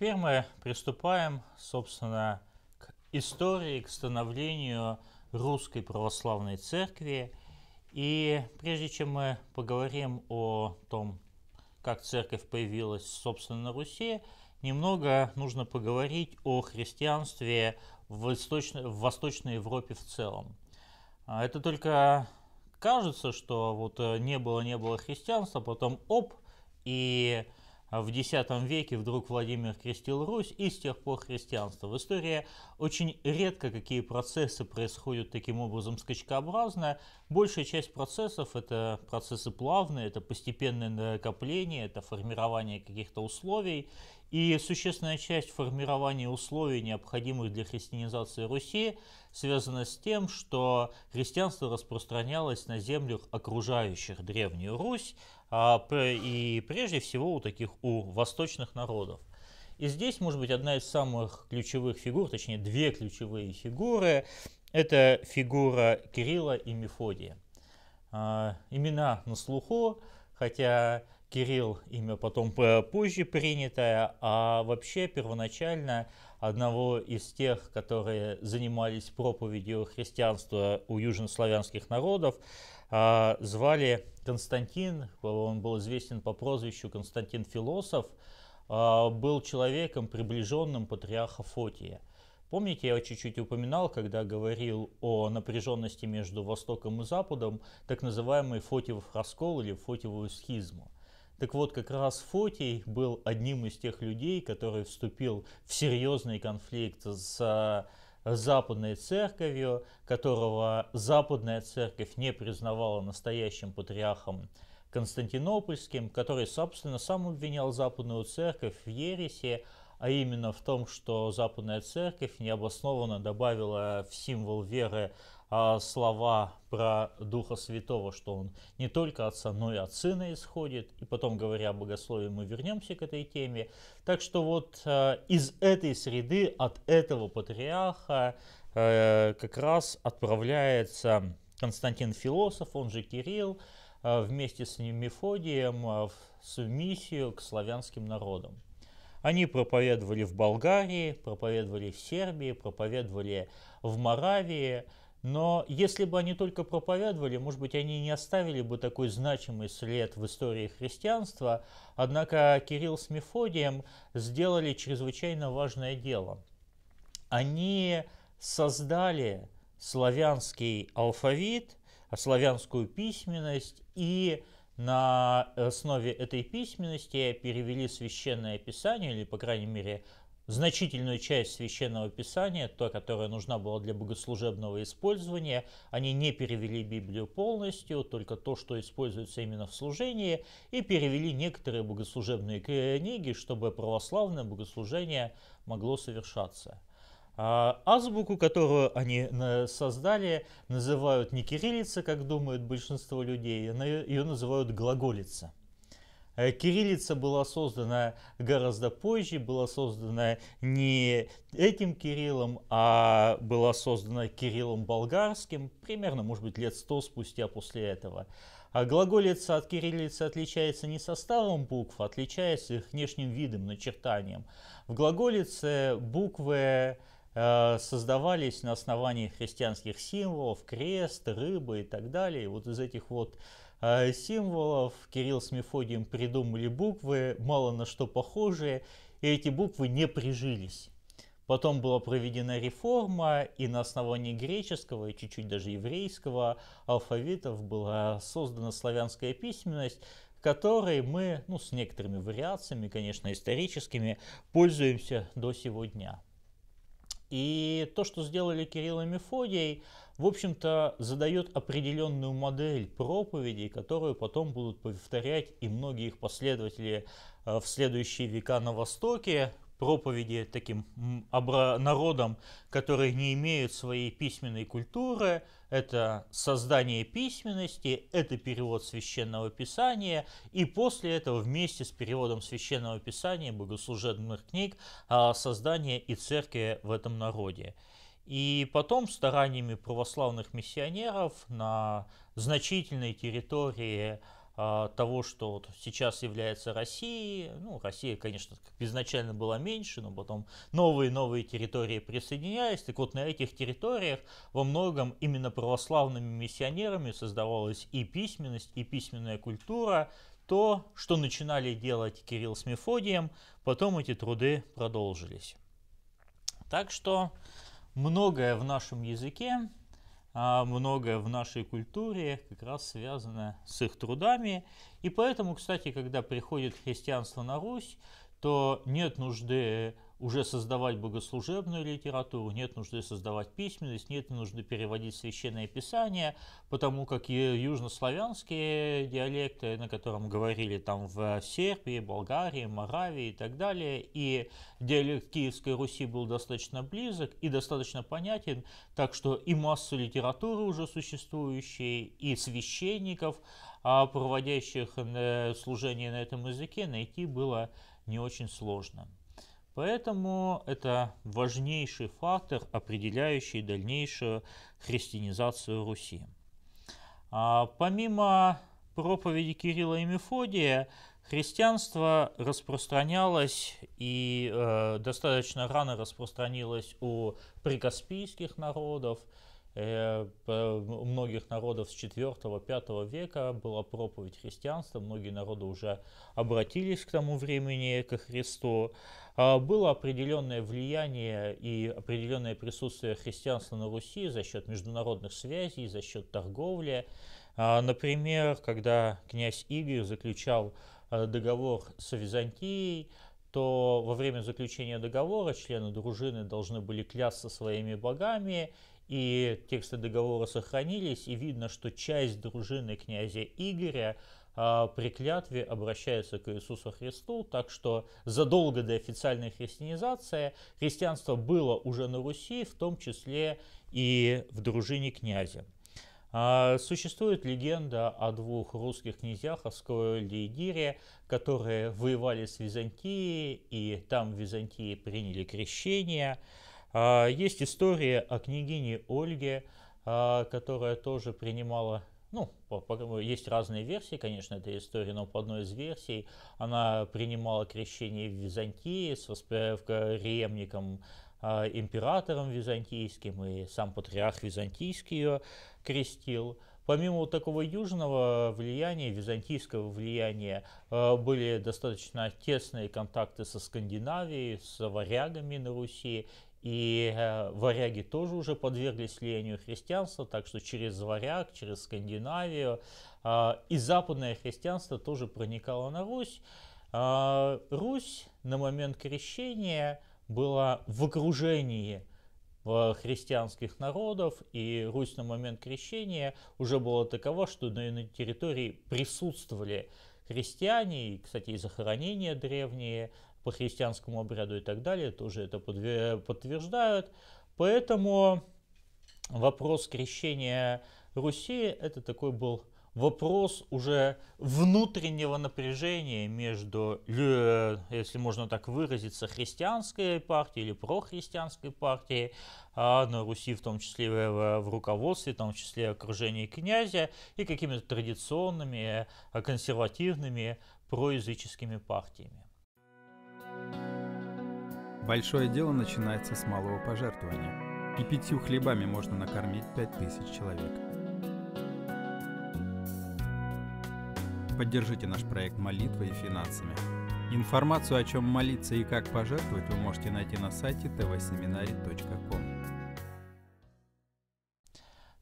Теперь мы приступаем, собственно, к истории, к становлению Русской Православной Церкви. И прежде чем мы поговорим о том, как церковь появилась, собственно, на Руси, немного нужно поговорить о христианстве в, Источной, в Восточной Европе в целом. А, это только кажется, что вот э, не было, не было христианства, а потом оп, и а в X веке вдруг Владимир крестил Русь и с тех пор христианство. В истории очень редко какие процессы происходят таким образом скачкообразно. Большая часть процессов это процессы плавные, это постепенное накопление, это формирование каких-то условий. И существенная часть формирования условий, необходимых для христианизации Руси, связана с тем, что христианство распространялось на землях окружающих Древнюю Русь, а, и прежде всего у таких у восточных народов. И здесь, может быть, одна из самых ключевых фигур, точнее, две ключевые фигуры, это фигура Кирилла и Мефодия. А, имена на слуху, хотя Кирилл имя потом позже принятое, а вообще первоначально одного из тех, которые занимались проповедью христианства у южнославянских народов, а, звали Константин, он был известен по прозвищу Константин Философ, а, был человеком, приближенным патриарха Фотия. Помните, я чуть-чуть упоминал, когда говорил о напряженности между Востоком и Западом, так называемый Фотиев раскол или Фотиевую схизму – так вот, как раз Фотий был одним из тех людей, который вступил в серьезный конфликт с э, западной церковью, которого западная церковь не признавала настоящим патриархом Константинопольским, который, собственно, сам обвинял западную церковь в ересе, а именно в том, что западная церковь необоснованно добавила в символ веры а, слова про Духа Святого, что он не только отца, но и от Сына исходит. И потом, говоря о богословии, мы вернемся к этой теме. Так что вот а, из этой среды, от этого патриарха а, как раз отправляется Константин Философ, он же Кирилл, вместе с ним Мефодием в миссию к славянским народам. Они проповедовали в Болгарии, проповедовали в Сербии, проповедовали в Моравии, но если бы они только проповедовали, может быть, они не оставили бы такой значимый след в истории христианства, однако Кирилл с Мефодием сделали чрезвычайно важное дело. Они создали славянский алфавит, славянскую письменность и на основе этой письменности перевели священное писание, или, по крайней мере, Значительную часть Священного Писания, то, которое нужно было для богослужебного использования, они не перевели Библию полностью, только то, что используется именно в служении, и перевели некоторые богослужебные книги, чтобы православное богослужение могло совершаться. А азбуку, которую они э, создали, называют не кириллица, как думают большинство людей, ее называют глаголица. Э, кириллица была создана гораздо позже, была создана не этим Кириллом, а была создана Кириллом Болгарским, примерно, может быть, лет сто спустя после этого. А глаголица от кириллицы отличается не составом букв, а отличается их внешним видом, начертанием. В глаголице буквы Э, создавались на основании христианских символов, крест, рыбы и так далее. вот из этих вот э, символов Кирилл с Мефодием придумали буквы, мало на что похожие, и эти буквы не прижились. Потом была проведена реформа, и на основании греческого и чуть-чуть даже еврейского алфавитов была создана славянская письменность, которой мы, ну, с некоторыми вариациями, конечно, историческими, пользуемся до сегодня. И то, что сделали Кирилл и Мефодий, в общем-то, задает определенную модель проповедей, которую потом будут повторять и многие их последователи э, в следующие века на Востоке, проповеди таким народам, которые не имеют своей письменной культуры. Это создание письменности, это перевод священного писания, и после этого вместе с переводом священного писания, богослужебных книг, а, создание и церкви в этом народе. И потом стараниями православных миссионеров на значительной территории э, а, того, что вот сейчас является Россией. Ну, Россия, конечно, изначально была меньше, но потом новые-новые территории присоединялись. Так вот, на этих территориях во многом именно православными миссионерами создавалась и письменность, и письменная культура, то, что начинали делать Кирилл с Мефодием, потом эти труды продолжились. Так что многое в нашем языке а, многое в нашей культуре как раз связано с их трудами. И поэтому, кстати, когда приходит христианство на Русь, то нет нужды уже создавать богослужебную литературу, нет нужды создавать письменность, нет нужды переводить священное писание, потому как и южнославянские диалекты, на котором говорили там в Сербии, Болгарии, Моравии и так далее, и диалект Киевской Руси был достаточно близок и достаточно понятен, так что и массу литературы уже существующей, и священников, а проводящих э, служение на этом языке, найти было не очень сложно. Поэтому это важнейший фактор, определяющий дальнейшую христианизацию Руси. А, помимо проповеди Кирилла и Мефодия, христианство распространялось и э, достаточно рано распространилось у прикаспийских народов, Э, у многих народов с 4-5 века была проповедь христианства, многие народы уже обратились к тому времени ко Христу. А было определенное влияние и определенное присутствие христианства на Руси за счет международных связей, за счет торговли. А, например, когда князь Игорь заключал э, договор с Византией, то во время заключения договора члены дружины должны были клясться своими богами и тексты договора сохранились, и видно, что часть дружины князя Игоря а, при клятве обращается к Иисусу Христу, так что задолго до официальной христианизации христианство было уже на Руси, в том числе и в дружине князя. А, существует легенда о двух русских князьях, о и Гире, которые воевали с Византией, и там в Византии приняли крещение. А, есть история о княгине Ольге, а, которая тоже принимала ну, по, по, есть разные версии, конечно, этой истории, но по одной из версий она принимала крещение в Византии с воспри... преемником а, императором византийским, и сам патриарх византийский ее крестил. Помимо вот такого южного влияния, византийского влияния, были достаточно тесные контакты со Скандинавией, с варягами на Руси, и э, варяги тоже уже подверглись влиянию христианства, так что через варяг, через Скандинавию. А, и западное христианство тоже проникало на Русь. А, Русь на момент крещения была в окружении э, христианских народов, и Русь на момент крещения уже была такова, что на, на территории присутствовали христиане, и, кстати, и захоронения древние по христианскому обряду и так далее, тоже это подтверждают. Поэтому вопрос крещения Руси это такой был вопрос уже внутреннего напряжения между, э, если можно так выразиться, христианской партией или прохристианской партией а на Руси, в том числе в, руководстве, в том числе в окружении князя и какими-то традиционными, э, консервативными проязыческими партиями. Большое дело начинается с малого пожертвования, и пятью хлебами можно накормить пять тысяч человек. Поддержите наш проект молитвой и финансами. Информацию, о чем молиться и как пожертвовать, вы можете найти на сайте tvseminary.com.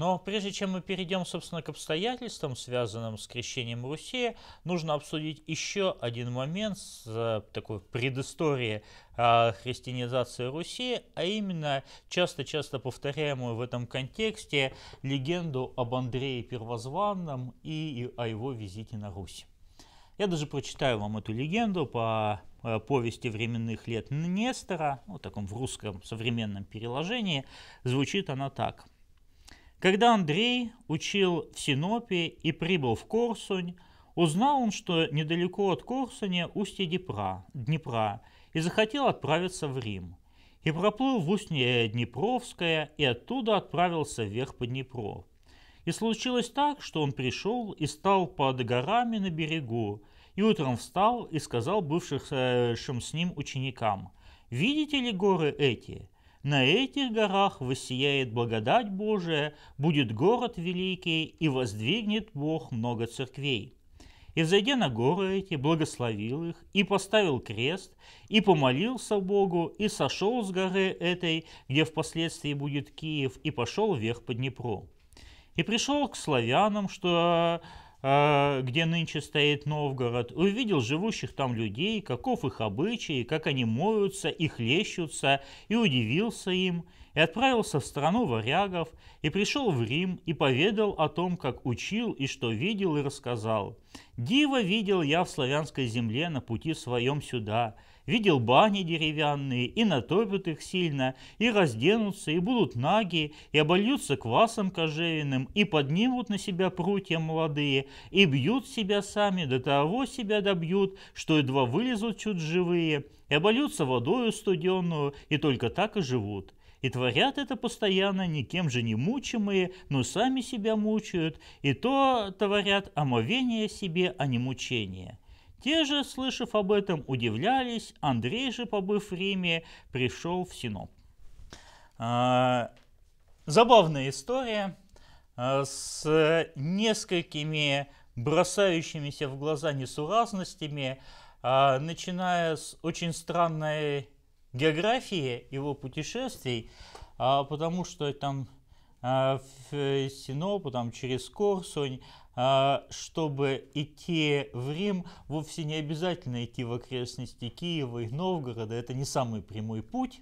Но прежде чем мы перейдем, собственно, к обстоятельствам, связанным с крещением Руси, нужно обсудить еще один момент с э, такой предыстории а, христианизации Руси, а именно часто-часто повторяемую в этом контексте легенду об Андрее Первозванном и о его визите на Русь. Я даже прочитаю вам эту легенду по э, повести временных лет Нестора, вот таком в русском современном переложении. Звучит она так – когда Андрей учил в Синопе и прибыл в Корсунь, узнал он, что недалеко от Корсуня устье Днепра, Днепра и захотел отправиться в Рим. И проплыл в устье Днепровское и оттуда отправился вверх по Днепру. И случилось так, что он пришел и стал под горами на берегу, и утром встал и сказал бывшим с ним ученикам, «Видите ли горы эти? На этих горах воссияет благодать Божия, будет город великий, и воздвигнет Бог много церквей. И, взойдя на горы эти, благословил их, и поставил крест, и помолился Богу, и сошел с горы этой, где впоследствии будет Киев, и пошел вверх по Днепру. И пришел к славянам, что а, где нынче стоит Новгород, увидел живущих там людей, каков их обычаи, как они моются и хлещутся, и удивился им, и отправился в страну варягов, и пришел в Рим, и поведал о том, как учил, и что видел, и рассказал. «Диво видел я в славянской земле на пути своем сюда, видел бани деревянные, и натопят их сильно, и разденутся, и будут наги, и обольются квасом кожевенным, и поднимут на себя прутья молодые, и бьют себя сами, до того себя добьют, что едва вылезут чуть живые, и обольются водою студенную, и только так и живут» И творят это постоянно, никем же не мучимые, но сами себя мучают, и то творят омовение себе, а не мучение. Те же, слышав об этом, удивлялись, Андрей же, побыв в Риме, пришел в Синоп. А, забавная история а, с несколькими бросающимися в глаза несуразностями, а, начиная с очень странной географии его путешествий, а, потому что там а, в Синопу, там через Корсунь, а, чтобы идти в Рим, вовсе не обязательно идти в окрестности Киева и Новгорода, это не самый прямой путь.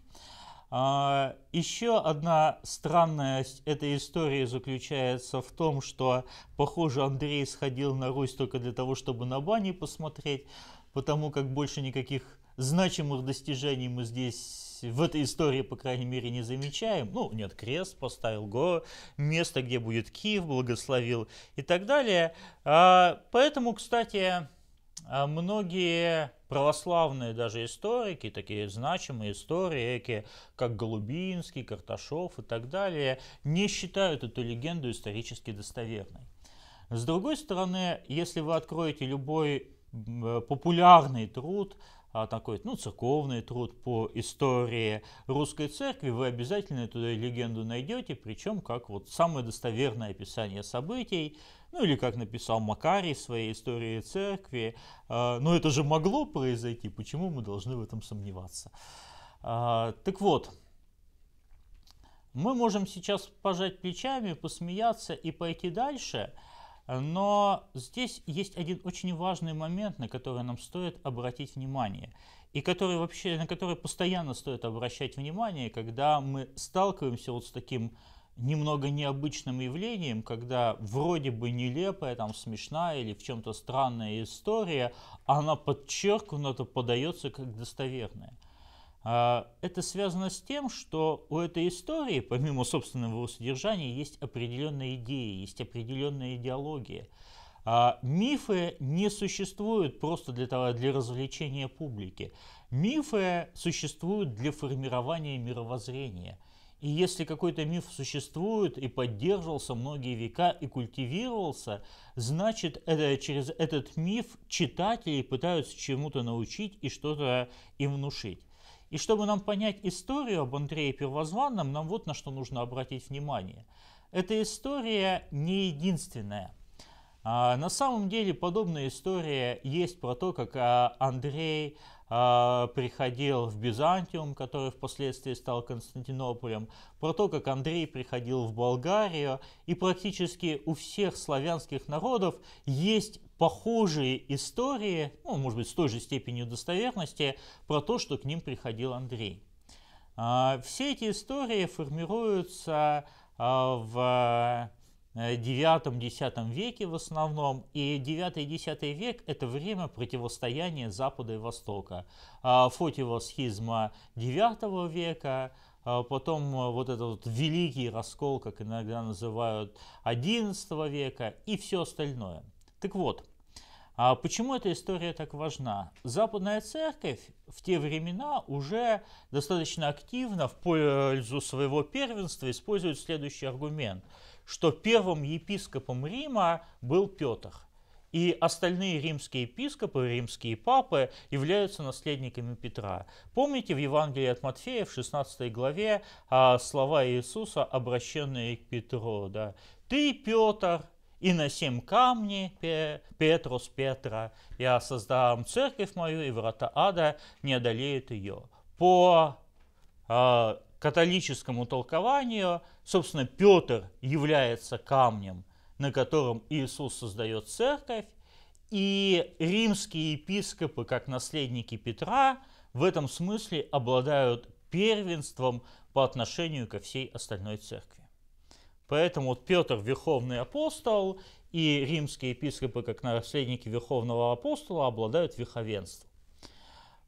Еще одна странность этой истории заключается в том, что, похоже, Андрей сходил на Русь только для того, чтобы на бане посмотреть, потому как больше никаких значимых достижений мы здесь в этой истории, по крайней мере, не замечаем. Ну, нет, крест поставил го место, где будет Киев, благословил и так далее. А, поэтому, кстати, а, многие православные даже историки, такие значимые историки, как Голубинский, Карташов и так далее, не считают эту легенду исторически достоверной. С другой стороны, если вы откроете любой э, популярный труд а, такой, ну, церковный труд по истории русской церкви, вы обязательно туда легенду найдете, причем как вот самое достоверное описание событий, ну или как написал Макарий в своей истории церкви, а, но ну, это же могло произойти, почему мы должны в этом сомневаться? А, так вот, мы можем сейчас пожать плечами, посмеяться и пойти дальше – но здесь есть один очень важный момент, на который нам стоит обратить внимание, и который вообще, на который постоянно стоит обращать внимание, когда мы сталкиваемся вот с таким немного необычным явлением, когда вроде бы нелепая, там смешная или в чем-то странная история, она подчеркнуто подается как достоверная. А, это связано с тем, что у этой истории, помимо собственного его содержания, есть определенные идеи, есть определенная идеология. А, мифы не существуют просто для, того, для развлечения публики. Мифы существуют для формирования мировоззрения. И если какой-то миф существует и поддерживался многие века и культивировался, значит это, через этот миф читатели пытаются чему-то научить и что-то им внушить. И чтобы нам понять историю об Андрее Первозванном, нам вот на что нужно обратить внимание. Эта история не единственная. А, на самом деле подобная история есть про то, как а, Андрей а, приходил в Бизантиум, который впоследствии стал Константинополем, про то, как Андрей приходил в Болгарию, и практически у всех славянских народов есть похожие истории, ну, может быть, с той же степенью достоверности, про то, что к ним приходил Андрей. А, все эти истории формируются а, в IX-X э, веке в основном. И 9-10 век – это время противостояния Запада и Востока. А, Фотиво схизма IX века, а, потом э, вот этот вот великий раскол, как иногда называют, XI века и все остальное. Так вот, а почему эта история так важна? Западная церковь в те времена уже достаточно активно в пользу своего первенства использует следующий аргумент – что первым епископом Рима был Петр. И остальные римские епископы, римские папы являются наследниками Петра. Помните в Евангелии от Матфея в 16 главе а, слова Иисуса, обращенные к Петру. Да? «Ты, Петр, и на семь камней Петрос Петра, я создам церковь мою, и врата ада не одолеют ее». По а, католическому толкованию, собственно, Петр является камнем, на котором Иисус создает церковь, и римские епископы, как наследники Петра, в этом смысле обладают первенством по отношению ко всей остальной церкви. Поэтому вот Петр – верховный апостол, и римские епископы, как наследники верховного апостола, обладают верховенством.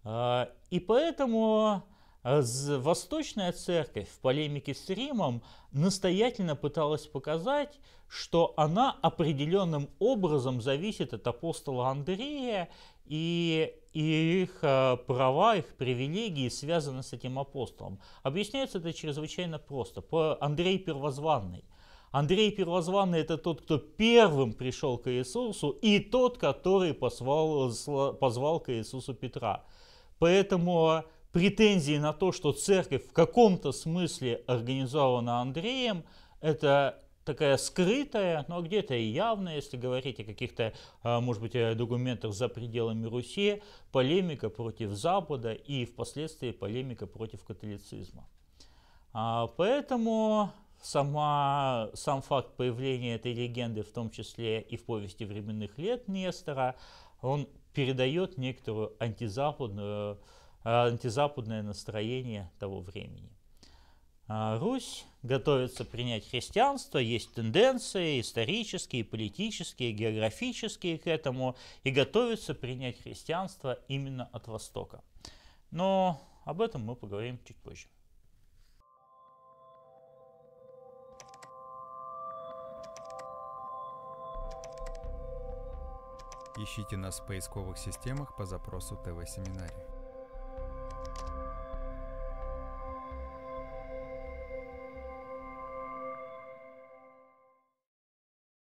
А, и поэтому а Восточная церковь в полемике с Римом настоятельно пыталась показать, что она определенным образом зависит от апостола Андрея, и, их а, права, их привилегии связаны с этим апостолом. Объясняется это чрезвычайно просто. Андрей Первозванный. Андрей Первозванный – это тот, кто первым пришел к Иисусу, и тот, который позвал, позвал к Иисусу Петра. Поэтому претензии на то, что церковь в каком-то смысле организована Андреем, это такая скрытая, но где-то и явная, если говорить о каких-то, а, может быть, документах за пределами Руси, полемика против Запада и впоследствии полемика против католицизма. А, поэтому сама, сам факт появления этой легенды, в том числе и в повести временных лет Нестора, он передает некоторую антизападную Э, антизападное настроение того времени. А, Русь готовится принять христианство, есть тенденции исторические, политические, географические к этому, и готовится принять христианство именно от Востока. Но об этом мы поговорим чуть позже. Ищите нас в поисковых системах по запросу ТВ-семинарий.